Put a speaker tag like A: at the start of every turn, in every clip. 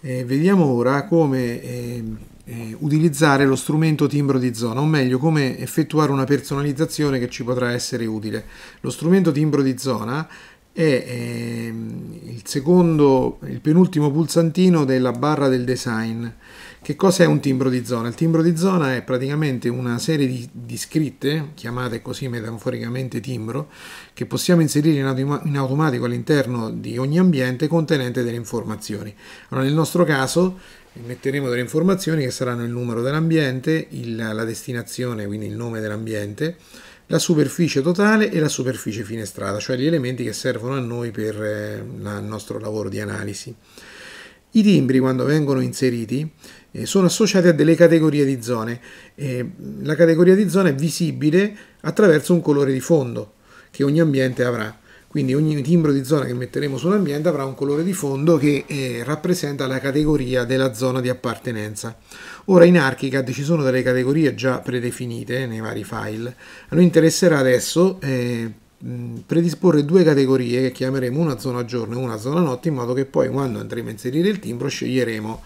A: Eh, vediamo ora come eh, eh, utilizzare lo strumento timbro di zona, o meglio come effettuare una personalizzazione che ci potrà essere utile. Lo strumento timbro di zona è ehm, il secondo, il penultimo pulsantino della barra del design. Che cos'è un timbro di zona? Il timbro di zona è praticamente una serie di, di scritte, chiamate così metaforicamente timbro, che possiamo inserire in, autom in automatico all'interno di ogni ambiente contenente delle informazioni. Allora, nel nostro caso metteremo delle informazioni che saranno il numero dell'ambiente, la destinazione, quindi il nome dell'ambiente, la superficie totale e la superficie finestrata, cioè gli elementi che servono a noi per eh, il nostro lavoro di analisi. I timbri quando vengono inseriti eh, sono associati a delle categorie di zone. Eh, la categoria di zona è visibile attraverso un colore di fondo che ogni ambiente avrà quindi ogni timbro di zona che metteremo sull'ambiente avrà un colore di fondo che eh, rappresenta la categoria della zona di appartenenza. Ora in Archicad ci sono delle categorie già predefinite nei vari file, a noi interesserà adesso eh, predisporre due categorie che chiameremo una zona giorno e una zona notte in modo che poi quando andremo a inserire il timbro sceglieremo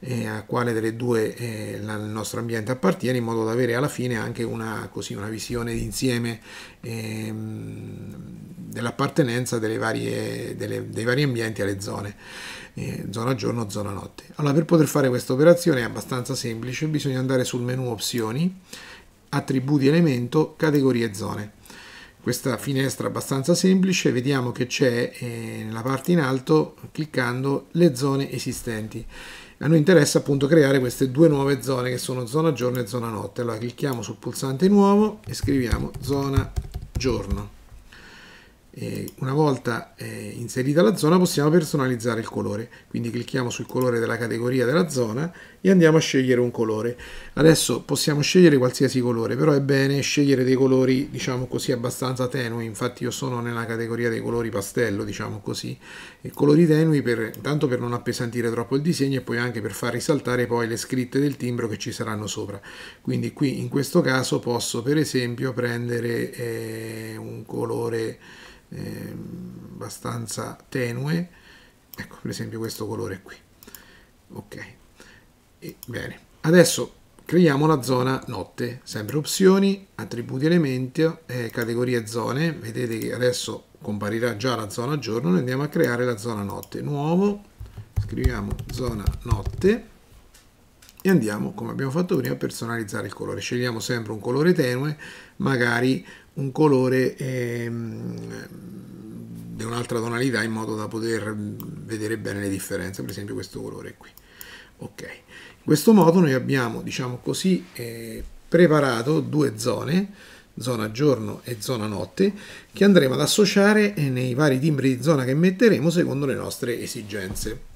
A: eh, a quale delle due eh, la, il nostro ambiente appartiene, in modo da avere alla fine anche una, così, una visione d'insieme ehm, dell'appartenenza dei vari ambienti alle zone, eh, zona giorno, zona notte. Allora, per poter fare questa operazione è abbastanza semplice, bisogna andare sul menu opzioni, attributi elemento, categorie zone questa finestra abbastanza semplice vediamo che c'è eh, nella parte in alto cliccando le zone esistenti a noi interessa appunto creare queste due nuove zone che sono zona giorno e zona notte allora clicchiamo sul pulsante nuovo e scriviamo zona giorno eh, una volta eh, inserita la zona possiamo personalizzare il colore, quindi clicchiamo sul colore della categoria della zona e andiamo a scegliere un colore. Adesso possiamo scegliere qualsiasi colore, però è bene scegliere dei colori diciamo così abbastanza tenui, infatti io sono nella categoria dei colori pastello, diciamo così, e colori tenui per, tanto per non appesantire troppo il disegno e poi anche per far risaltare poi le scritte del timbro che ci saranno sopra. Quindi qui in questo caso posso per esempio prendere eh, un colore eh, abbastanza tenue ecco per esempio questo colore qui ok e, bene adesso creiamo la zona notte sempre opzioni attributi elementi eh, categorie zone vedete che adesso comparirà già la zona giorno noi andiamo a creare la zona notte nuovo scriviamo zona notte e andiamo, come abbiamo fatto prima, a personalizzare il colore. Scegliamo sempre un colore tenue, magari un colore ehm, di un'altra tonalità in modo da poter vedere bene le differenze, per esempio questo colore qui. Ok, in questo modo noi abbiamo, diciamo così, eh, preparato due zone, zona giorno e zona notte, che andremo ad associare eh, nei vari timbri di zona che metteremo secondo le nostre esigenze.